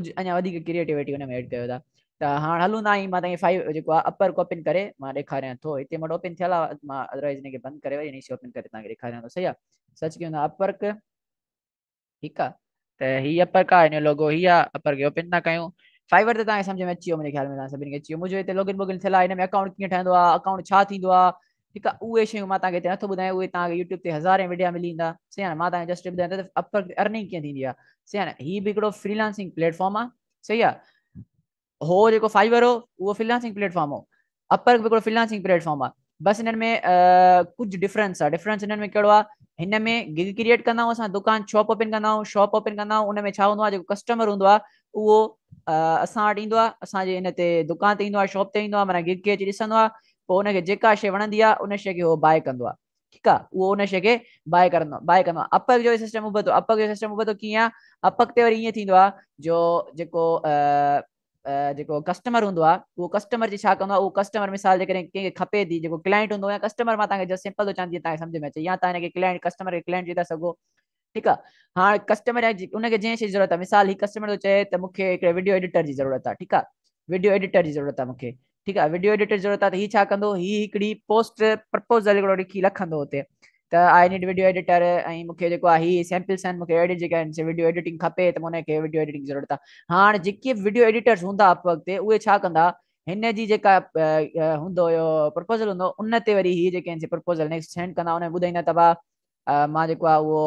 कुझु अञा क्रिएटिविटी में एड कयो त हाणे हलंदा ई मां तव्हांखे फाइव जेको आहे अपर ओपन करे मां ॾेखारियां थो हिते मां वटि ओपन थियल आहे मां अदरवाइज़ हिनखे बंदि करे वरी हिन ओपन करे तव्हांखे ॾेखारियां थो सही आहे सच कयूं था अपर्क ठीकु आहे त हीअ अपर्क आहे हिन लोगो हीअ आहे अपर खे ओपन था कयूं फाइवर त तव्हांखे सम्झ में अची वियो मुंहिंजे ख़्याल में तव्हां सभिनी खे अची वियो मुंहिंजो हिते लॉगिन वॉगिन थियल आहे हिन में अकाउंट कीअं ठहंदो आहे अकाउंट छा थींदो आहे ठीकु आहे उहे शयूं मां तव्हांखे हिते नथो ॿुधायां उहे तव्हांखे यूट्यूब ते हज़ारे में मिली ईंदा सही आहे मां तव्हांखे जस्ट ॿुधायां त अपर अर्निंग कीअं थींदी आहे सही आहे न हीउ बि हिकिड़ो फ्रीलांसिंग प्लेटफॉर्म आहे सही आहे हो जेको फाइबर हो उहो फिलांसिंग प्लेटफॉर्म हो अपर बि हिकिड़ो फिलांसिंग प्लेटफॉर्म आहे बसि हिननि में कुझु डिफरेंस आहे डिफरेंस हिननि में कहिड़ो आहे हिन में गिग क्रिएट कंदा आहियूं असां दुकानु शॉप ओपन कंदा आहियूं शॉप ओपन कंदा आहियूं हुन में छा हूंदो आहे जेको कस्टमर हूंदो आहे उहो असां वटि ईंदो आहे असांजे हिन ते दुकान ते ईंदो आहे शॉप ते ईंदो आहे माना गिग खे अची ॾिसंदो आहे पोइ हुनखे जेका शइ वणंदी आहे उन शइ खे उहो बाए कंदो आहे ठीकु आहे उहो हुन शइ खे बाए करंदो आहे बाए कंदो आहे अपक जो सिस्टम उभत थो अपर जो सिस्टम उभोतो कीअं आहे अपक ते वरी ईअं थींदो आहे जो जेको जेको कस्टमर हूंदो आहे उहो कस्टमर जी छा कंदो आहे उहो कस्टमर मिसाल जेकॾहिं कंहिंखे खपे थी जेको क्लाइंट हूंदो या कस्टमर मां तव्हांखे जस्ट सिंपल थो चवंदी तव्हांखे सम्झ में अचे या तव्हां हिनखे क्लाइंट कस्टमर खे क्लाइंट ॾेई था सघो ठीकु आहे हाणे कस्टमर हुनखे जंहिं शइ जी ज़रूरत आहे मिसाल हीउ कस्टमर थो चए त मूंखे हिकिड़े एडिटर जी ज़रूरत आहे ठीकु आहे वीडियो एडिटर जी ज़रूरत आहे मूंखे ठीकु आहे वीडियो एडिटर ज़रूरत आहे त हीअ छा कंदो पोस्ट प्रपोज़ल लिखी रखंदो त आई नीड वीडियो एडिटर ऐं मूंखे जेको आहे हीअ सैम्पल्स आहिनि मूंखे एडिट जेके आहिनि वीडियो एडिटिंग खपे त हुनखे वीडियो एडिटिंग जी ज़रूरत आहे हाणे जेके बि वीडियो एडिटर्स हूंदा अप ते उहे छा कंदा हिन जी जेका हूंदो हुयो प्रपोज़ल हूंदो उन ते वरी हीअ जेके आहिनि प्रपोज़ल नेक्स्ट सेंड कंदा उन ॿुधाईंदा त भा मां जेको आहे उहो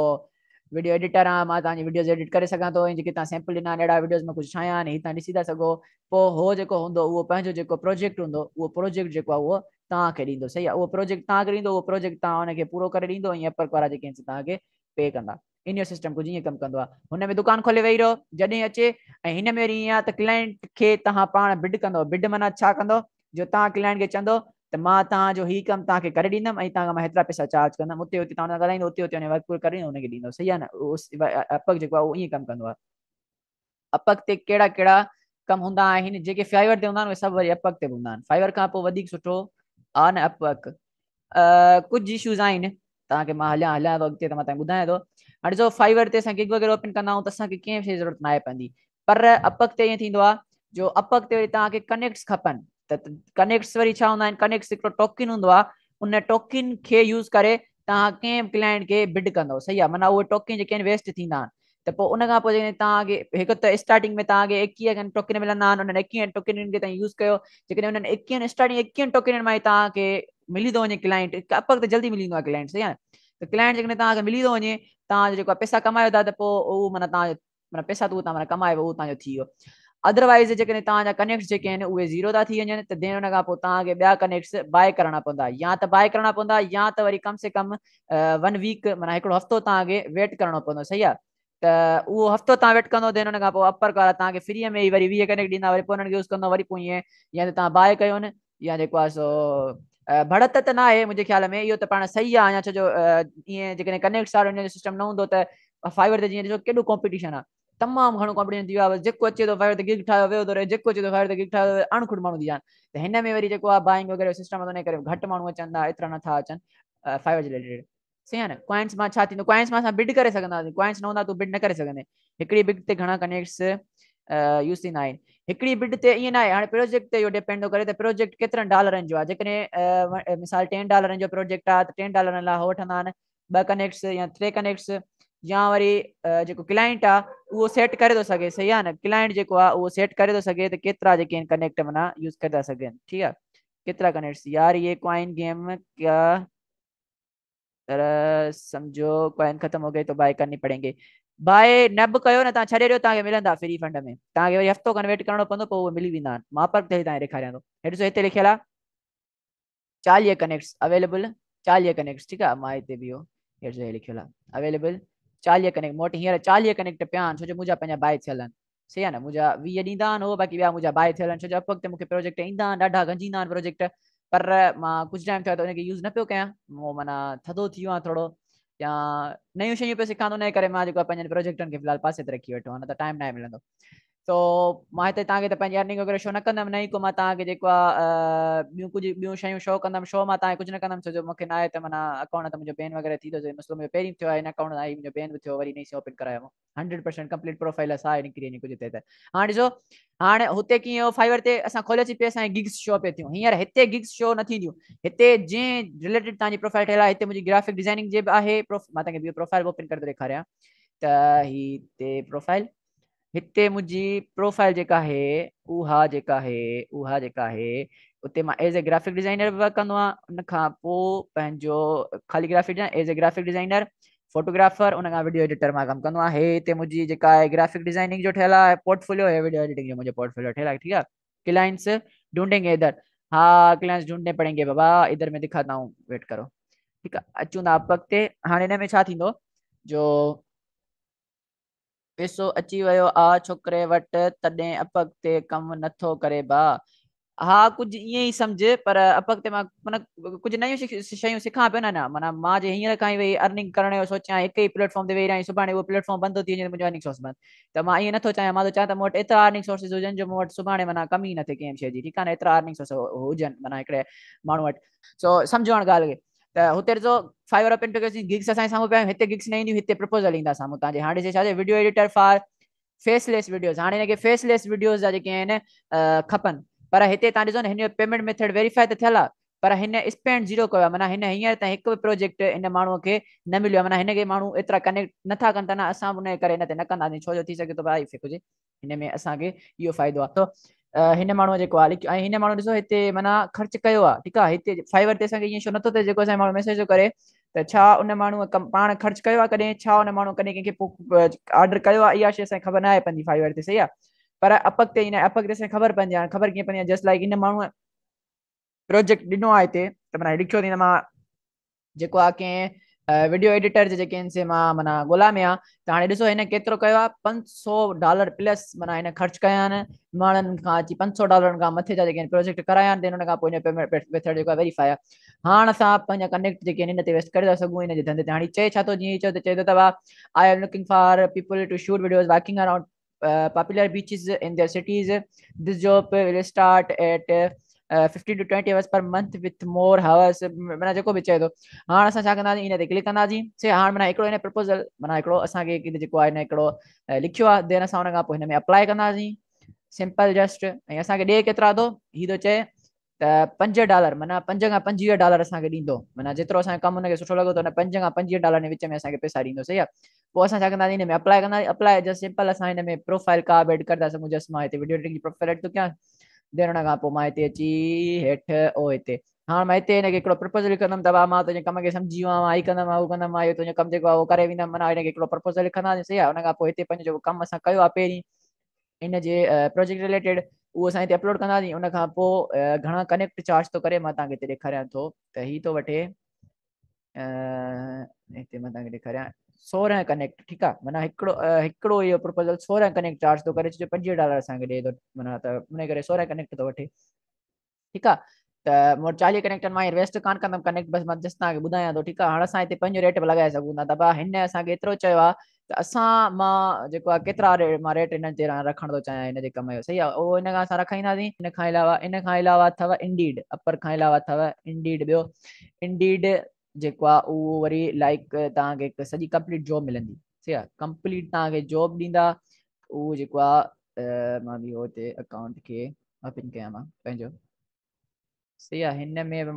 वीडियो एडिटर आहे मां तव्हांजी वीडियोज़ एडिट करे सघां थो जेके तव्हां सैम्पल ॾिना आहिनि अहिड़ा वीडियोज़ में कुझु ठाहिया आहिनि हीअ तव्हां ॾिसी था सघो पोइ उहो जेको हूंदो उहो पंहिंजो जेको प्रोजेक्ट हूंदो उहो प्रोजेक्ट जेको आहे उहो तव्हांखे ॾींदो सही आहे उहो प्रोजेक्ट तव्हांखे ॾींदो उहो प्रोजेक्ट तव्हां हुनखे पूरो करे ॾींदो ऐं अपक वारा जेके आहिनि तव्हांखे पे कंदा इन जो सिस्टम कुझु ईअं कमु कंदो आहे हुन में दुकानु खोले वेही रहो जॾहिं अचे ऐं हिन में वरी ईअं आहे त क्लाइंट खे तव्हां पाण बिड कंदो बिड माना छा कंदो जो तव्हां क्लाइंट खे चवंदो त मां तव्हांजो हीउ कमु तव्हांखे करे ॾींदमि ऐं तव्हांखां मां हेतिरा पैसा चार्ज कंदमि हुते हुते तव्हां ॻाल्हाईंदो हुते हुते वञे वर्कपुर करे हुनखे ॾींदो सही आहे न अपक जेको आहे उहो ईअं कमु कंदो आहे अपक ते कहिड़ा कहिड़ा कमु हूंदा आहिनि जेके फाइबर ते हूंदा आहिनि उहे सभु वरी अपक ते हूंदा आहिनि फाइवर खां सुठो आहे न अपवर्क कुझु इशूज़ आहिनि तव्हांखे मां हलिया हलां थो अॻिते त मां तव्हांखे ॿुधायां थो हाणे ॾिसो फाइवर ते असां गिग वग़ैरह ओपन कंदा आहियूं त असांखे कंहिं शइ जी ज़रूरत न आहे पवंदी पर अपक ते ईअं थींदो आहे जो अपक ते वरी तव्हांखे कनेक्ट्स खपनि त कनेक्ट्स वरी छा हूंदा आहिनि कनेक्ट्स हिकिड़ो टोकिन हूंदो आहे उन टोकिन खे यूज़ करे तव्हां कंहिं बि क्लाइंट खे बिड कंदो सही आहे माना उहे टोकिन जेके आहिनि वेस्ट थींदा आहिनि त पोइ उन खां पोइ जॾहिं तव्हांखे हिकु त स्टार्टिंग में तव्हांखे एकवीह खनि टोकिरियूं मिलंदा आहिनि उन्हनि एकवीह टोकिरियुनि खे तव्हां यूज़ कयो जेकॾहिं उन्हनि एकवीह स्टार्टिंग एकवीह मां ई तव्हांखे मिली थो वञे क्लाइंट अपक त जल्दी मिली वेंदो आहे क्लाइंट सही आहे त क्लाइंट जेकॾहिं तव्हांखे मिली थो वञे तव्हांजो जेको आहे पैसा कमायो था त पोइ उहो माना तव्हांजो माना पैसा त उहो तव्हां माना कमायो उहो तव्हांजो थी वियो अदरवाइज़ जेकॾहिं तव्हांजा कनेक्ट्स जेके आहिनि उहे ज़ीरो था थी वञनि त देन खां पोइ तव्हांखे ॿिया कनेक्ट्स बाए करणा पवंदा या त बाए करणा पवंदा या त वरी कम से कम वन वीक माना हिकिड़ो हफ़्तो तव्हांखे वेट करिणो पवंदो सही आहे त उहो हफ़्तो तव्हां वेट कंदो देरि हुन खां पोइ अपर कार आहे तव्हांखे फ्रीअ में ई वरी वीह कनेक्ट ॾींदा वरी पोइ हुननि खे वरी पोइ ईअं या त तव्हां बाए कयो या जेको आहे सो भड़त त न आहे मुंहिंजे ख़्याल में इहो त पाण सही आहे या जो ईअं जेकॾहिं कनेक्ट वारो सिस्टम न हूंदो त फाइबर ते जीअं ॾिसो केॾो कॉम्पिटीशन आहे तमामु घणो कॉम्पिटीशन थी वियो आहे जेको अचे थो वियो जेको ठाहियो अणखुट माण्हू थी विया त हिन में वरी जेको आहे बाइंग वग़ैरह सिस्टम घटि माण्हू अचनि था एतिरा नथा अचनि फाइवर जे रिलेटेड सही आहे नॉइंस मां छा थींदो असां बिड करे सघंदासीं न हूंदा त बिड न करे सघंदे हिकिड़ी बिड ते घणा कनेक्ट्स यूस थींदा आहिनि हिकिड़ी बिड ते ईअं आहे हाणे प्रोजेक्ट ते इहो डिपेंड थो करे त प्रोजेक्ट केतिरनि डॉलरनि जो आहे जेकॾहिं टेन डॉलरनि जो प्रोजेक्ट आहे त टेन डॉलरन लाइ उहो वठंदा आहिनि ॿ कनेक्ट्स या टे कनेक्ट्स या वरी जेको क्लाइंट आहे उहो सेट करे थो सघे सही आहे न क्लाइंट जेको आहे उहो सेट करे थो सघे त केतिरा जेके आहिनि कनेक्ट माना यूस करे था सघनि ठीकु आहे केतिरा कनेक्ट्स बाए न बि कयो न तव्हां छॾे ॾियो हफ़्तो कंवर्ट करणो पवंदो पोइ मां पई ॾेखारियां थो लिखियल आहे मां हिते बीहो आहे छो जो मुंहिंजा पंहिंजा बाए थियल आहिनि मुंहिंजा वीह ॾींदा आहिनि हो बाक़ी मुंहिंजा बाए थियल आहिनि छो जो ईंदा आहिनि ॾाढा गंजींदा आहिनि प्रोजेक्ट पर मां कुझु टाइम थियो आहे त हुनखे यूज़ न पियो कयां उहो माना थधो थी वियो आहे थोरो या नयूं शयूं पियो सिखां उनजे करे मां जेको आहे पंहिंजे प्रोजेक्टनि खे फ़िलहालु पासे ते रखी वेठो आहे त टाइम न मिलंदो सो मां हिते तव्हांखे त पंहिंजी अर्निंग वग़ैरह शो न कंदमि न ई को मां तव्हांखे जेको आहे ॿियूं कुझु ॿियूं शयूं शो कंदमि शो मां तव्हांखे कुझु न कंदमि छो जो मूंखे न आहे त माना अकाउंट त मुंहिंजो बेन वग़ैरह थी थो मसलो मुंहिंजो पहिरीं थियो आहे हिन अकाउंट आई मुंहिंजो बेन बि थियो वरी नई ओपन करायो हंड्रेड परसेंट कंप्लीट प्रोफाइल असां आहे निकिरी वञे कुझु हिते त हाणे ॾिसो हाणे हुते कीअं फाइवर ते असां खोलेसीं पिया असांजी गिग्स शो पिया थियूं हींअर हिते गिग्स शो न थींदियूं हिते जंहिं रिलेटेड तव्हांजी प्रोफाइल ठहियलु आहे हिते मुंहिंजी ग्राफिक डिज़ाइनिंग जे बि आहे मां तव्हांखे ॿियो प्रोफाइल ओपन करे थो ॾेखारियां त प्रोफाइल हिते मुंहिंजी प्रोफाइल जेका आहे उहा जेका आहे उहा जेका आहे मां एज़ ए ग्राफिक डिज़ाइनर कंदो आहियां उन खां पोइ पंहिंजो ख़ाली graphic as a graphic designer photographer उनखां वीडियो एडिटर मां कमु कंदो आहियां हे हिते मुंहिंजी जेका आहे ग्राफिक डिज़ाइनिंग जो ठहियलु आहे पोर्टफोलियो आहे वीडियो एडिटिंग जो मुंहिंजो पोर्टफोलियो ठहियलु आहे ठीकु आहे क्लाइंट्स इधर इहा क्लाइंट्स ढूंडे पड़ेंगे बाबा इधर में दिखाता तव्हां वेट करो ठीकु आहे अचूं था अॻिते हाणे हिन में छा थींदो जो पैसो अची वियो आहे छोकिरे वटि तॾहिं अपक ते कमु नथो करे बा हा कुझु ईअं ई पर अपग ते मां माना कुझु नयूं शयूं सिखा पियो न न माना मां जे हींअर खां ई अर्निंग करण जो सोचियां हिकु प्लेटफॉर्म ते वेही रहां सुभाणे उहो प्लेटफॉर्म बंदि थी वञे मुंहिंजो अर्निंग सोर्स बंदि त मां ईअं थो चाहियां मां त चवां त मूं वटि एतिरा अर्निंग सोर्सिस हुजनि जो मूं वटि सुभाणे माना कमी न थिए कंहिं शइ जी ठीकु आहे हेतिरा अर्निंग सोर्स हुजनि माना हिकिड़े माण्हू वटि सो सम्झणु त हुते ॾिसो फाइवर गिग्स असांजे साम्हूं पिया आहियूं हिते गिग्स न ईंदियूं हिते प्रपोज़ल ईंदा साम्हूं तव्हांजे हाणे छाजे वीडियो एडिटर फेसलेस वीडियोज़ हाणे हिनखे फेसलेस वीडियोज़ जा जेके आहिनि खपनि पर हिते तव्हां ॾिसो न हिन जो पेमेंट मेथड वेरीफाई त थियलु आहे पर हिन स्पेंड जीरो कयो आहे माना हिन हींअर ताईं हिकु बि प्रोजेक्ट हिन माण्हूअ खे न मिलियो आहे माना हिनखे माण्हू एतिरा कनेक्ट नथा कनि था न असां बि उनजे करे न कंदासीं छो जो थी सघे थो भाई हिन में असांखे इहो फ़ाइदो आहे हिन माण्हूअ जेको आहे लिखियो ऐं हिन माण्हू ॾिसो हिते माना ख़र्च कयो आहे ठीकु आहे हिते फाइवर ते असांखे ईअं छो नथो थिए जेको असांजो माण्हू मैसेज थो करे त छा उन माण्हूअ कमु पाण ख़र्चु कयो आहे कॾहिं छा उन माण्हू कॾहिं कंहिंखे ऑडर कयो आहे इहा शइ असांखे ख़बर न आहे पंहिंजी फाइवर ते सही आहे पर अपक ते ईंदा अपक ते असांखे ख़बर पवंदी आहे ख़बर कीअं पवंदी आहे जस्ट लाइक हिन माण्हूअ प्रोजेक्ट ॾिनो आहे हिते त माना लिखियो थी हिन मां जेको आहे कंहिं वीडियो एडिटर जेके से मां माना ॻोल्हा में आहे त हाणे ॾिसो हिन केतिरो कयो आहे सौ डॉलर प्लस माना हिन ख़र्च कया आहिनि माण्हुनि खां अची पंज सौ डॉलरनि खां मथे जा जेके प्रोजेक्ट कराया आहिनि हुन खां पेमेंट मेथड जेको वेरीफाई आहे हाणे असां कनेक्ट जेके आहिनि ते वेस्ट करे था सघूं धंधे ते हाणे चए छा थो जीअं चयो त चए थो त I am looking for people to shoot videos walking around popular beaches in their cities this job will start at hours per month with more hours माना जेको बि चए थो हाणे असां छा कंदासीं हिन ते क्लिक कंदासीं प्रपोज़ल माना हिकिड़ो असांखे जेको आहे लिखियो आहे देन असां अप्लाई कंदासीं सिंपल जस्ट ऐं असांखे ॾे केतिरा थो हीउ थो चए त पंज डॉलर माना पंज खां पंजवीह डॉलर असांखे ॾींदो माना जेतिरो असांजो कमु हुनखे सुठो लॻंदो त पंज खां पंजवीह डॉलर जे विच में असांखे पैसा ॾींदो सही आहे पोइ असां छा कंदासीं हिन में अप्लाई कंदासीं अप्लाई जस्ट सिंपल असां हिन में कार्ड एड करे जस्ट मां हिते कयां ॾियण खां पोइ मां हिते अची हेठि ओ हिते हाणे मां हिते हिन खे हिकिड़ो प्रपोल लिखंदमि त मां तुंहिंजे कम खे सम्झी वियो आहे मां हीउ कंदमि कंदमि मां इहो तुंहिंजो कमु जेको आहे उहो करे वेंदमि माना हिनखे प्रपोज़ल लिखंदासीं हुन खां पोइ हिते पंहिंजो कमु असां कयो आहे पहिरीं हिन जे प्रोजेक्ट रिलेटेड उहो असां हिते अपलोड कंदासीं उनखां पोइ घणा कनेक्ट चार्ज थो करे मां तव्हांखे हिते ॾेखारियां थो त ई थो वठे मां तव्हांखे ॾेखारियां सोरहें कनेक्ट ठीकु आहे माना हिकिड़ो हिकिड़ो इहो प्रोपोज़ल सोरहं कनेक्ट चार्ज थो करे छो पंजवीह डॉलर असांखे ॾिए थो माना त उन करे सोरहें कनेक्ट थो वठे ठीकु आहे त मां चालीह कनेक्ट मां वेस्ट कान कंदमि कनेक्ट बसि मां जस तव्हांखे ॿुधायां थो ठीकु आहे हाणे असां हिते पंहिंजो रेट लॻाए सघूं था त हिन असांखे एतिरो चयो आहे त असां मां जेको आहे केतिरा रेट मां रेट हिन ते रखणु थो चाहियां हिन जे कम जो सही आहे उहो हिन खां असां रखाईंदासीं इन खां अलावा इन खां अलावा अथव इंडीड अपर खां अलावा अथव इंडीड ॿियो इंडीड जेको आहे उहो वरी लाइक तव्हांखे हिकु सॼी कंप्लीट जॉब मिलंदी सी आहे कंप्लीट तव्हांखे जॉब ॾींदा उहो जेको आहे मां इहो अकाउंट खे मां पंहिंजो सही आहे हिन में बि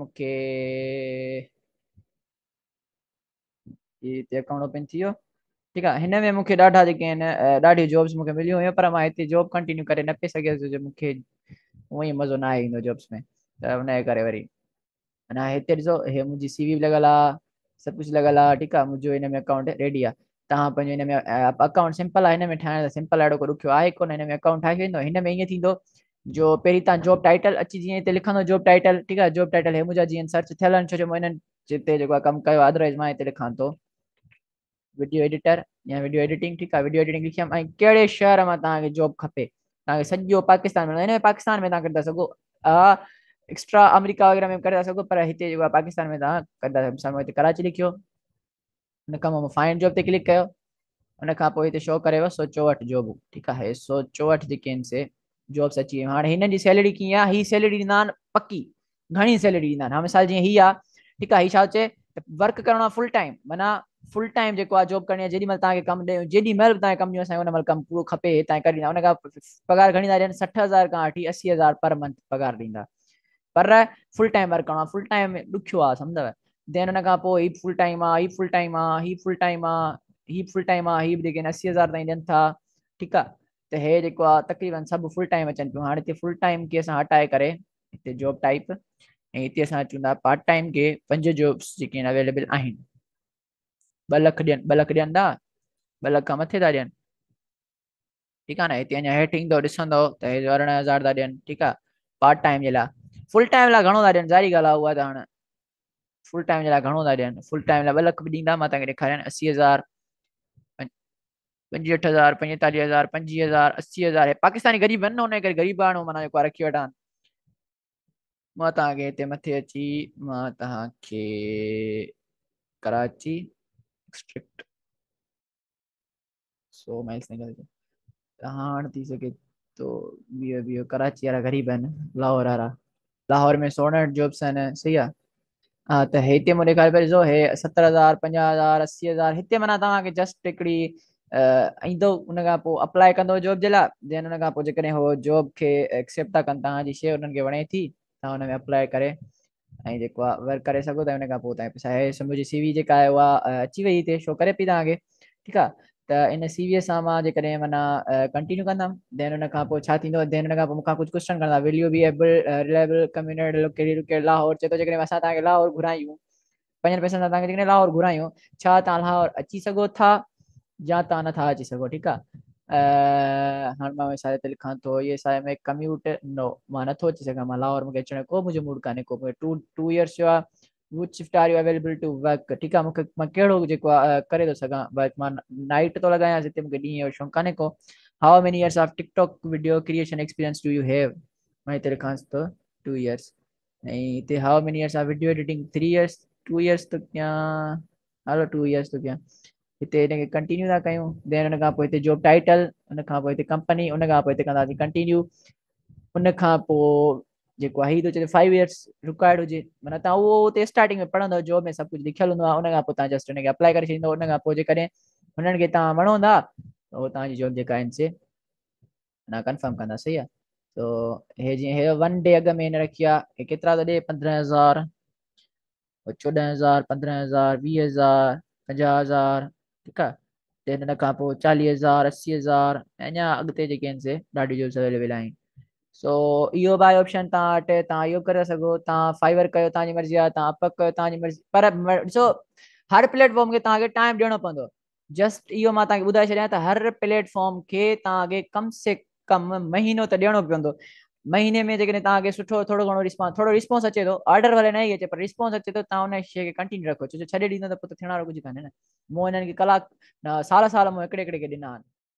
मूंखे ॾाढा जेके आहिनि ॾाढियूं जॉब्स मूंखे मिली हुयूं पर मां हिते जॉब कंटिन्यू करे न पई सघियसि जो मूंखे ई मज़ो न ईंदो जॉब्स में त करे वरी अने हिते ॾिसो हे मुंहिंजी सीवी बि लॻियल आहे सभु कुझु लॻियल आहे ठीकु आहे मुंहिंजो हिन में अकाउंट रेडी आहे तव्हां पंहिंजो हिन में अकाउंट सिंपल आहे हिन में ठाहिण लाइ सिंपल आहे अहिड़ो को ॾुखियो आहे कोन हिन में अकाउंट ठाहे वेंदो हिन में ईअं थींदो जो पहिरीं तव्हां जॉब टाइटल अची हिते लिखंदव जॉब टाइटल ठीकु आहे जॉब टाइटल हे जीअं सर्च थियल आहिनि छो जो मां हिननि जिते जेको आहे कमु कयो अदरवाइज़ मां हिते लिखां थो वीडियो एडिटर या वीडियो एडिटिंग ठीकु आहे वीडियो एडिटिंग लिखियमि ऐं कहिड़े शहर मां तव्हांखे जॉब खपे तव्हांखे सॼो पाकिस्तान में पाकिस्तान में तव्हां करे था सघो एक्स्ट्रा अमेरिका वग़ैरह में करे था सघो पर हिते जेको आहे पाकिस्तान में तव्हां कंदा हिते कराची लिखियो हुन खां फाइनल जॉब ते क्लिक कयो उन खां पोइ हिते शो करे सौ चोहठि जॉब ठीकु आहे सौ चोहठि जेके आहिनि से जॉब्स अची वियूं हाणे हिननि जी सैलरी कीअं आहे हीअ सैलरी ॾींदा आहिनि पकी घणी सैलरी ॾींदा आहिनि हा मिसाल जीअं हीअ आहे ठीकु आहे हीअ छा अचे त वर्क करिणो आहे फुल टाइम माना फुल टाइम जेको आहे जॉब करण जो जेॾीमहिल तव्हांखे कमु ॾियूं जेॾीमहिल तव्हांखे कमु ॾियूं असांखे कमु पूरो खपे करे ॾींदा हुन खां घणी था ॾियनि सठि हज़ार पर मंथ ॾींदा पर फुल टाइम वर्क करिणो आहे फुल टाइम ॾुखियो आहे समुझव देन हुन खां पोइ हीअ फुल टाइम आहे हीअ फुल टाइम आहे हीअ फुल टाइम आहे हीअ जेके असी हज़ार ताईं ॾियनि था ठीकु आहे त हे जेको आहे तकरीबनि सभु फुल टाइम अचनि पियूं हाणे हिते फुल टाइम खे असां हटाए करे हिते टाइप ऐं हिते असां अचूं था खे पंज जॉब्स जेके आहिनि अवेलेबल आहिनि ॿ लख ॾियनि ॿ लख ॾियनि था ॿ लख खां मथे था ॾियनि ठीकु आहे न हिते अञा हेठि ईंदो ॾिसंदो त इहे अरिड़हं हज़ार था ॾियनि जे लाइ फुल टाइम ला घणो था ॾियनि ज़ारी ॻाल्हि आहे उहा त हाणे फुल टाइम जे लाइ घणो था ॾियनि फुल टाइम लाइ ॿ लख बि ॾींदा मां तव्हांखे ॾेखारियां असी हज़ार पंजहठि हज़ार पंजेतालीह हज़ार पंजवीह हज़ार असी हज़ार पाकिस्तानी ग़रीब आहिनि न हुन करे ग़रीब हाणे माना जेको रखी वठां मां तव्हांखे हिते मथे अची मां तव्हांखे कराची स्ट्रिक्ट सो माइल्स तव्हां हाणे थी सघे थो बीहो बीहो कराची वारा ग़रीब आहिनि लाहौर वारा लाहौर में सोन जॉब्स आहिनि सही आहे हा त हेते मुंहिंजे ख़बर ॾिसो हे सतरि हज़ार पंजाह हज़ार असी हज़ार हिते माना तव्हांखे जस्ट हिकिड़ी ईंदव उनखां पोइ अप्लाए कंदो जॉब जे लाइ जंहिंखां पोइ जेकॾहिं हू जॉब खे एक्सेप्ट था कनि तव्हांजी शइ हुननि खे वणे थी तव्हां हुनमें अप्लाए करे ऐं जेको आहे वर्क करे सघो था हुन खां पोइ मुंहिंजी सी वी जेका आहे उहा अची वई हिते छो करे पई तव्हांखे ठीकु आहे त इन सीवीअ सां मां जेकॾहिं माना कंटिन्यू कंदमि देन हुन खां पोइ छा थींदो देन हुन खां पोइ मूंखां कुझु क्वेश्चन कंदा will you able reliable community Lahore चए थो जेकॾहिं असां तव्हांखे लाहौर घुरायूं पंजनि पैसनि सां तव्हांखे जेकॾहिं लाहौर घुरायूं छा तव्हां लाहौर अची सघो था या तव्हां नथा अची सघो ठीकु आहे हाणे मां सारे ते लिखां थो इहे सारे में कम्यूट नो मां नथो अची सघां मां लाहौर मूंखे अचण जो को मुंहिंजो मूड कान्हे को टू टू इयर्स जो आहे मूंखे मां कहिड़ो जेको आहे करे थो सघां मां नाइट थो लॻायां मूंखे ॾींहं जो शौंक़ु कान्हे को how many years of TikTok video creation ऐं हिते how many years of video editing three years two years hello two years थो कयां हिते हिनखे कंटिन्यू था कयूं देन हुन खां पोइ हिते टाइटल कंपनी कंदासीं कंटिन्यू उन खां पोइ जेको आहे हीउ थो चए फाइव इयर्स रिक्वायर्ड हुजे माना तव्हां उहो हुते स्टार्टिंग में पढ़ंदो जॉब में सभु कुझु लिखियलु हूंदो आहे हुन खां पोइ तव्हां जस्ट हुनखे अप्लाई करे छॾींदो हुन खां पोइ जेकॾहिं हुननि खे तव्हां वणंदा त उहो तव्हांजी जॉब जेका आहिनि से माना कंफर्म कंदा सही आहे त हे जीअं हे वन डे अॻु में हिन रखी आहे केतिरा त ॾे पंद्रहं हज़ार चोॾहं हज़ार पंद्रहं हज़ार वीह हज़ार पंजाह हज़ार ठीकु आहे हिन खां पोइ चालीह हज़ार असी हज़ार ऐं अञा अॻिते जेके आहिनि से ॾाढी अवेलेबल आहिनि सो इहो बाए ऑप्शन तव्हां वटि तव्हां इहो करे सघो तव्हां फाइबर कयो तव्हांजी मर्ज़ी आहे तव्हां अपक कयो तव्हांजी मर्ज़ी पर ॾिसो हर प्लेटफॉर्म खे तव्हांखे टाइम ॾियणो पवंदो जस्ट इहो मां तव्हांखे ॿुधाए छॾियां त हर प्लेटफॉर्म खे तव्हांखे कम से कम महीनो त ॾियणो पवंदो महीने में जेकॾहिं तव्हांखे सुठो थोरो घणो रिस्पोंस थोरो अचे थो ऑडर भले न ई अचे पर रिस्पॉन्स अचे थो तव्हां हुन शइ खे रखो छो जो छॾे ॾींदव त पोइ थियण वारो कुझु कान्हे न मूं खे साल साल हिकिड़े हिकिड़े खे ॾिना